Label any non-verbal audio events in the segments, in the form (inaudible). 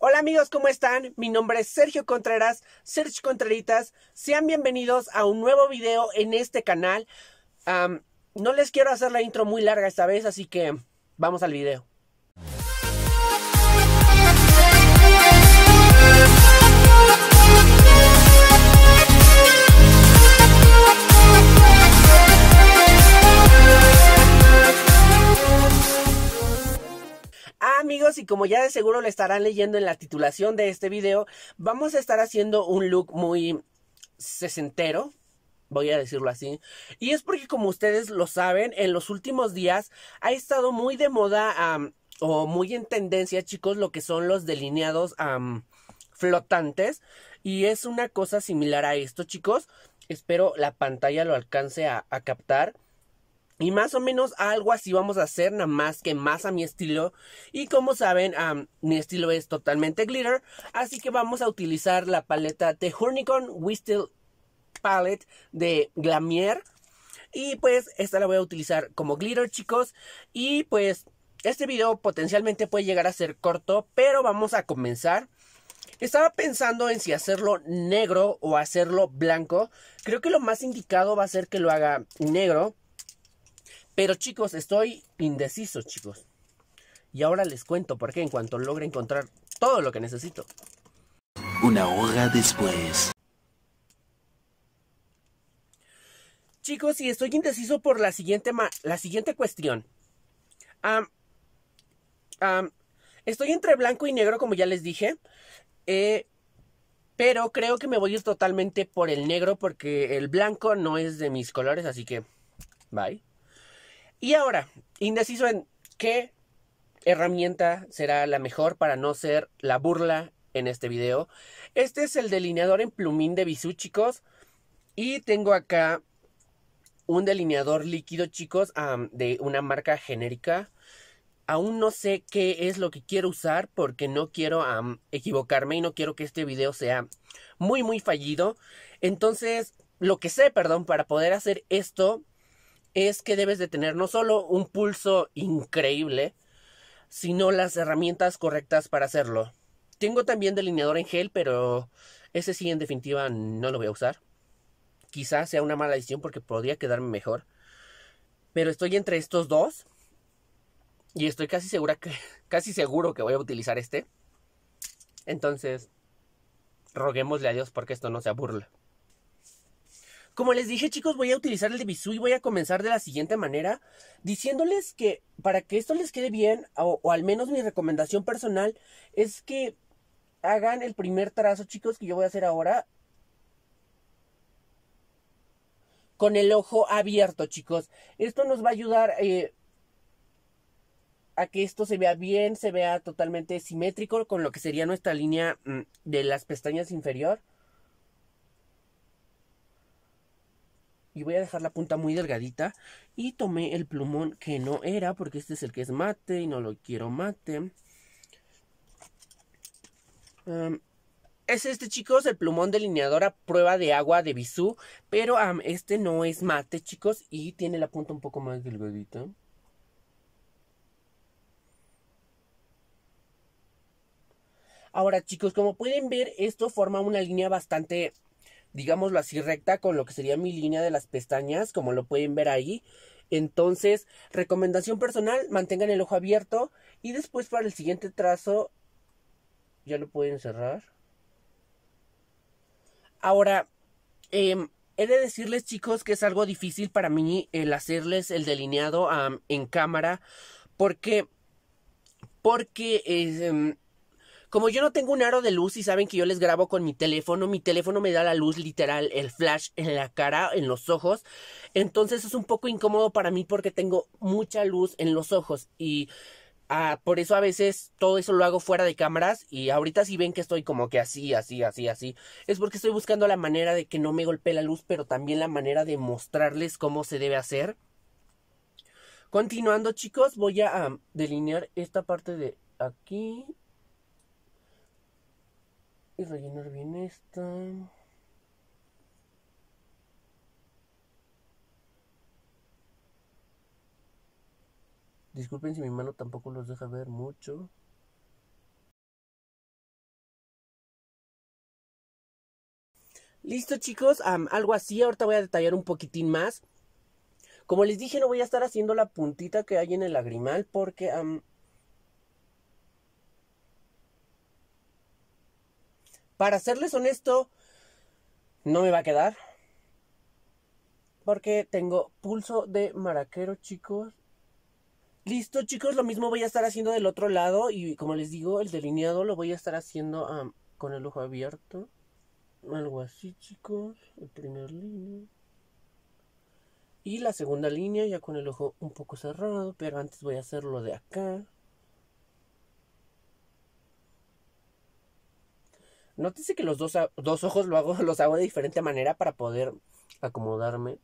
Hola amigos, ¿cómo están? Mi nombre es Sergio Contreras, Sergio Contreritas. Sean bienvenidos a un nuevo video en este canal. no les quiero hacer la intro muy larga esta vez, así que vamos al video. y como ya de seguro lo estarán leyendo en la titulación de este video, vamos a estar haciendo un look muy sesentero, voy a decirlo así. Y es porque, como ustedes lo saben, en los últimos días ha estado muy de moda o muy en tendencia, chicos, lo que son los delineados flotantes. Y es una cosa similar a esto, chicos. Espero la pantalla lo alcance a captar. Y más o menos algo así vamos a hacer, nada más que más a mi estilo. Y como saben, mi estilo es totalmente glitter. Así que vamos a utilizar la paleta de Hurnicon Whistle Palette de Glamier. Y pues esta la voy a utilizar como glitter, chicos. Y pues este video potencialmente puede llegar a ser corto, pero vamos a comenzar. Estaba pensando en si hacerlo negro o hacerlo blanco. Creo que lo más indicado va a ser que lo haga negro. Pero chicos, estoy indeciso, chicos. Y ahora les cuento por qué en cuanto logre encontrar todo lo que necesito. Una hora después. Chicos, y estoy indeciso por la siguiente, la siguiente cuestión. estoy entre blanco y negro, como ya les dije. Eh, pero creo que me voy a ir totalmente por el negro porque el blanco no es de mis colores, así que... Bye. Y ahora, indeciso en qué herramienta será la mejor para no ser la burla en este video. Este es el delineador en plumín de bisú, chicos. Y tengo acá un delineador líquido, chicos, de una marca genérica. Aún no sé qué es lo que quiero usar porque no quiero equivocarme y no quiero que este video sea muy, muy fallido. Entonces, lo que sé, perdón, para poder hacer esto es que debes de tener no solo un pulso increíble, sino las herramientas correctas para hacerlo. Tengo también delineador en gel, pero ese sí en definitiva no lo voy a usar. Quizás sea una mala decisión porque podría quedarme mejor. Pero estoy entre estos dos. Y estoy casi segura que (laughs) casi seguro que voy a utilizar este. Entonces, roguémosle a Dios porque esto no sea burla. Como les dije, chicos, voy a utilizar el de Bisú y voy a comenzar de la siguiente manera, diciéndoles que para que esto les quede bien, o, al menos mi recomendación personal, es que hagan el primer trazo, chicos, que yo voy a hacer ahora, con el ojo abierto, chicos. Esto nos va a ayudar eh, a que esto se vea bien, se vea totalmente simétrico con lo que sería nuestra línea mm, de las pestañas inferior. y voy a dejar la punta muy delgadita y tomé el plumón que no era porque este es el que es mate y no lo quiero mate es este chicos el plumón delineador a prueba de agua de bisú pero este no es mate chicos y tiene la punta un poco más delgadita Ahora chicos, como pueden ver, esto forma una línea bastante digámoslo así, recta con lo que sería mi línea de las pestañas, como lo pueden ver ahí. Entonces, recomendación personal, mantengan el ojo abierto y después para el siguiente trazo, ya lo pueden cerrar. Ahora, em, he de decirles chicos que es algo difícil para mí el hacerles el delineado en cámara porque porque em, como yo no tengo un aro de luz y saben que yo les grabo con mi teléfono, mi teléfono me da la luz literal, el flash en la cara, en los ojos. Entonces es un poco incómodo para mí porque tengo mucha luz en los ojos y ah, por eso a veces todo eso lo hago fuera de cámaras y ahorita si ven que estoy como que así, así, así, así, es porque estoy buscando la manera de que no me golpee la luz, pero también la manera de mostrarles cómo se debe hacer. Continuando chicos, voy a delinear esta parte de aquí y rellenar bien esta. Disculpen si mi mano tampoco los deja ver mucho. Listo chicos, algo así, ahorita voy a detallar un poquitín más. Como les dije, no voy a estar haciendo la puntita que hay en el lagrimal porque Para serles honesto, no me va a quedar. Porque tengo pulso de maraquero, chicos. Listo, chicos, lo mismo voy a estar haciendo del otro lado. Y como les digo, el delineado lo voy a estar haciendo con el ojo abierto. Algo así, chicos. El primer línea. Y la segunda línea ya con el ojo un poco cerrado. Pero antes voy a hacerlo de acá. Nótese que los dos, dos ojos lo hago, (laughs) los hago de diferente manera para poder acomodarme.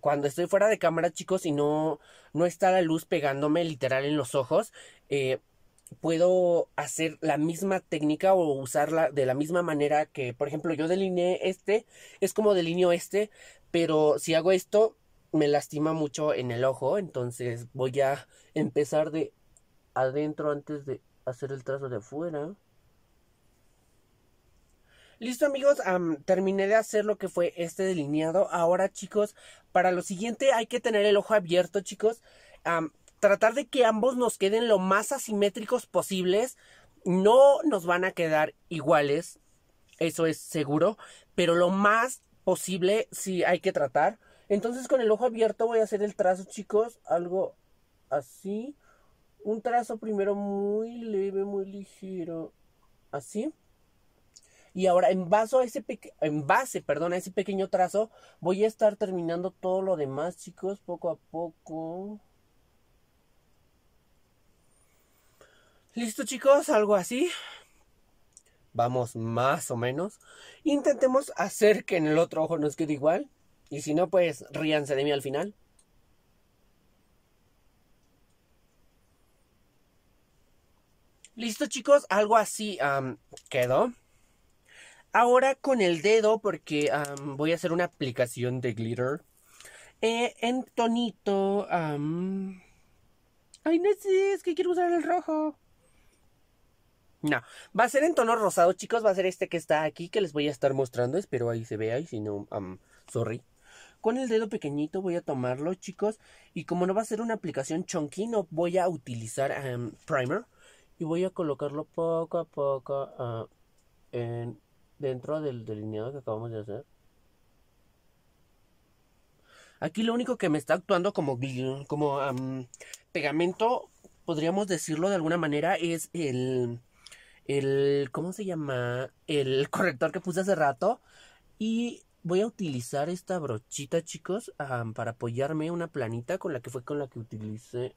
Cuando estoy fuera de cámara, chicos, y no, no está la luz pegándome literal en los ojos, eh, puedo hacer la misma técnica o usarla de la misma manera que, por ejemplo, yo delineé este, es como delineo este, pero si hago esto, me lastima mucho en el ojo, entonces voy a empezar de adentro antes de hacer el trazo de afuera. Listo amigos, terminé de hacer lo que fue este delineado. Ahora chicos, para lo siguiente hay que tener el ojo abierto chicos. tratar de que ambos nos queden lo más asimétricos posibles. No nos van a quedar iguales, eso es seguro, pero lo más posible sí hay que tratar. Entonces con el ojo abierto voy a hacer el trazo chicos, algo así un trazo primero muy leve, muy ligero, así. Y ahora en, vaso a ese en base perdón, a ese pequeño trazo voy a estar terminando todo lo demás, chicos, poco a poco. ¿Listo, chicos? Algo así. Vamos más o menos. Intentemos hacer que en el otro ojo nos quede igual. Y si no, pues ríanse de mí al final. Listo chicos, algo así quedó. Ahora con el dedo, porque voy a hacer una aplicación de glitter. Eh, en tonito... Ay, no es que quiero usar el rojo. No, va a ser en tono rosado, chicos. Va a ser este que está aquí, que les voy a estar mostrando. Espero ahí se vea y si no, sorry. Con el dedo pequeñito voy a tomarlo, chicos. Y como no va a ser una aplicación chunky, no voy a utilizar primer y voy a colocarlo poco a poco ah, dentro del delineado que acabamos de hacer. Aquí lo único que me está actuando como, como pegamento, podríamos decirlo de alguna manera, es el, el, ¿cómo se llama? El (laughs) corrector que puse hace rato. Y voy a utilizar esta brochita, chicos, para apoyarme una planita con la que fue con la que utilicé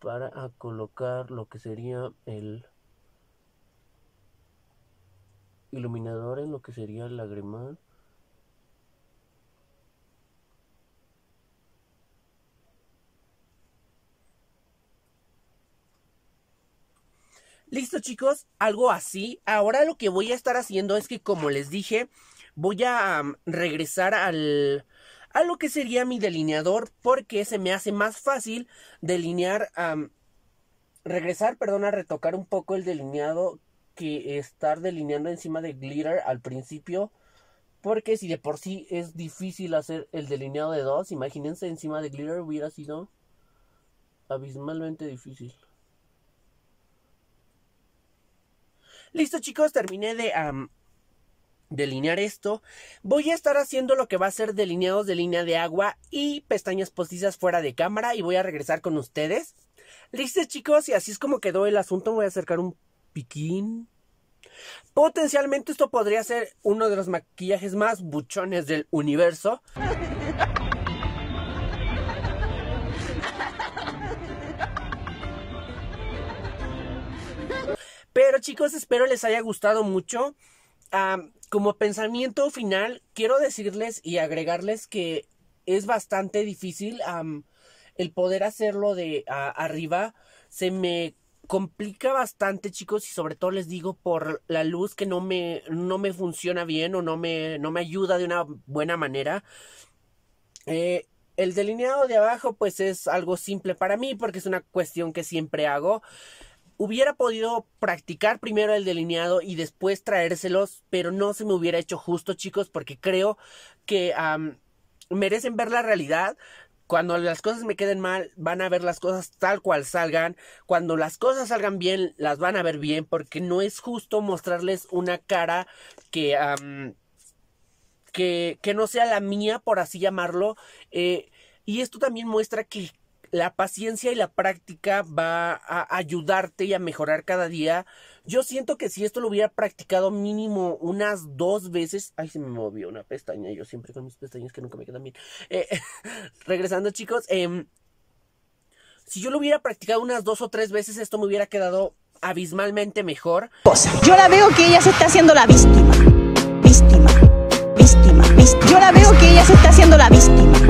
para colocar lo que sería el iluminador en lo que sería el lagrimal Listo chicos, algo así. Ahora lo que voy a estar haciendo es que como les dije, voy a regresar al, a lo que sería mi delineador porque se me hace más fácil delinear, regresar, perdón, a retocar un poco el delineado que estar delineando encima de glitter al principio. Porque si de por sí es difícil hacer el delineado de dos, imagínense encima de glitter hubiera sido abismalmente difícil. Listo chicos, terminé de delinear esto. Voy a estar haciendo lo que va a ser delineados de línea de agua y pestañas postizas fuera de cámara y voy a regresar con ustedes. Listo chicos, y así es como quedó el asunto. Voy a acercar un piquín. Potencialmente esto podría ser uno de los maquillajes más buchones del universo. (laughs) Pero chicos, espero les haya gustado mucho como pensamiento final, quiero decirles y agregarles que es bastante difícil el poder hacerlo de arriba. Se me complica bastante, chicos, y sobre todo les digo por la luz que no me, no me funciona bien o no me, no me ayuda de una buena manera. Eh, el delineado de abajo pues es algo simple para mí porque es una cuestión que siempre hago. Hubiera podido practicar primero el delineado y después traérselos, pero no se me hubiera hecho justo, chicos, porque creo que merecen ver la realidad. Cuando las cosas me queden mal, van a ver las cosas tal cual salgan. Cuando las cosas salgan bien, las van a ver bien, porque no es justo mostrarles una cara que... que, no sea la mía, por así llamarlo. Eh, y esto también muestra que la paciencia y la práctica va a ayudarte y a mejorar cada día. Yo siento que si esto lo hubiera practicado mínimo unas dos veces. Ay, se me movió una pestaña. Yo siempre con mis pestañas que nunca me quedan bien. Eh, (laughs) regresando, chicos. Em, si yo lo hubiera practicado unas dos o tres veces, esto me hubiera quedado abismalmente mejor. Yo la veo que ella se está haciendo la víctima. Víctima. Víctima. víctima. Yo la veo que ella se está haciendo la víctima.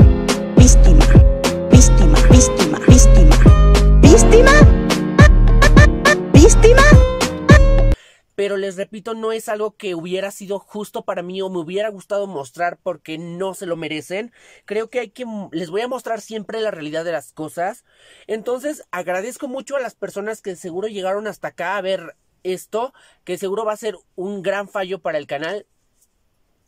repito, no es algo que hubiera sido justo para mí o me hubiera gustado mostrar porque no se lo merecen. Creo que hay que, les voy a mostrar siempre la realidad de las cosas. Entonces, agradezco mucho a las personas que seguro llegaron hasta acá a ver esto, que seguro va a ser un gran fallo para el canal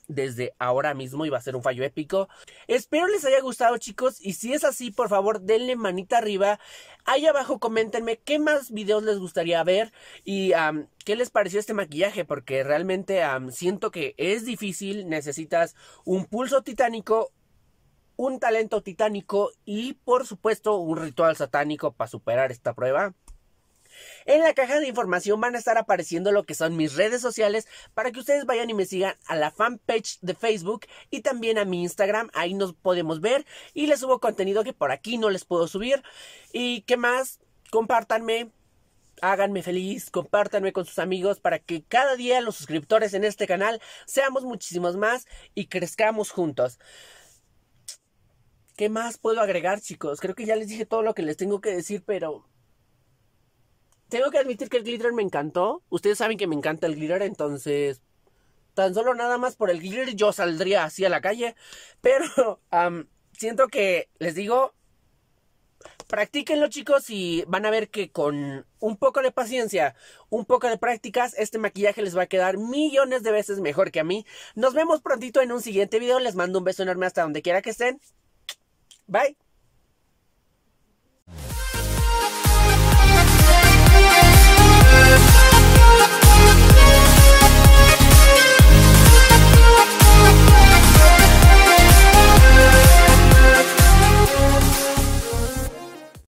desde ahora mismo y va a ser un fallo épico. Espero les haya gustado chicos y si es así por favor denle manita arriba. Ahí abajo coméntenme qué más videos les gustaría ver y qué les pareció este maquillaje porque realmente siento que es difícil, necesitas un pulso titánico, un talento titánico y por supuesto un ritual satánico para superar esta prueba. En la caja de información van a estar apareciendo lo que son mis redes sociales para que ustedes vayan y me sigan a la fanpage de Facebook y también a mi Instagram. Ahí nos podemos ver y les subo contenido que por aquí no les puedo subir. ¿Y qué más? Compártanme, háganme feliz, compártanme con sus amigos para que cada día los suscriptores en este canal seamos muchísimos más y crezcamos juntos. ¿Qué más puedo agregar, chicos? Creo que ya les dije todo lo que les tengo que decir, pero tengo que admitir que el glitter me encantó. Ustedes saben que me encanta el glitter, entonces tan solo nada más por el glitter yo saldría así a la calle. Pero (laughs) siento que, les digo, practíquenlo chicos y van a ver que con un poco de paciencia, un poco de prácticas, este maquillaje les va a quedar millones de veces mejor que a mí. Nos vemos prontito en un siguiente video. Les mando un beso enorme hasta donde quiera que estén. Bye.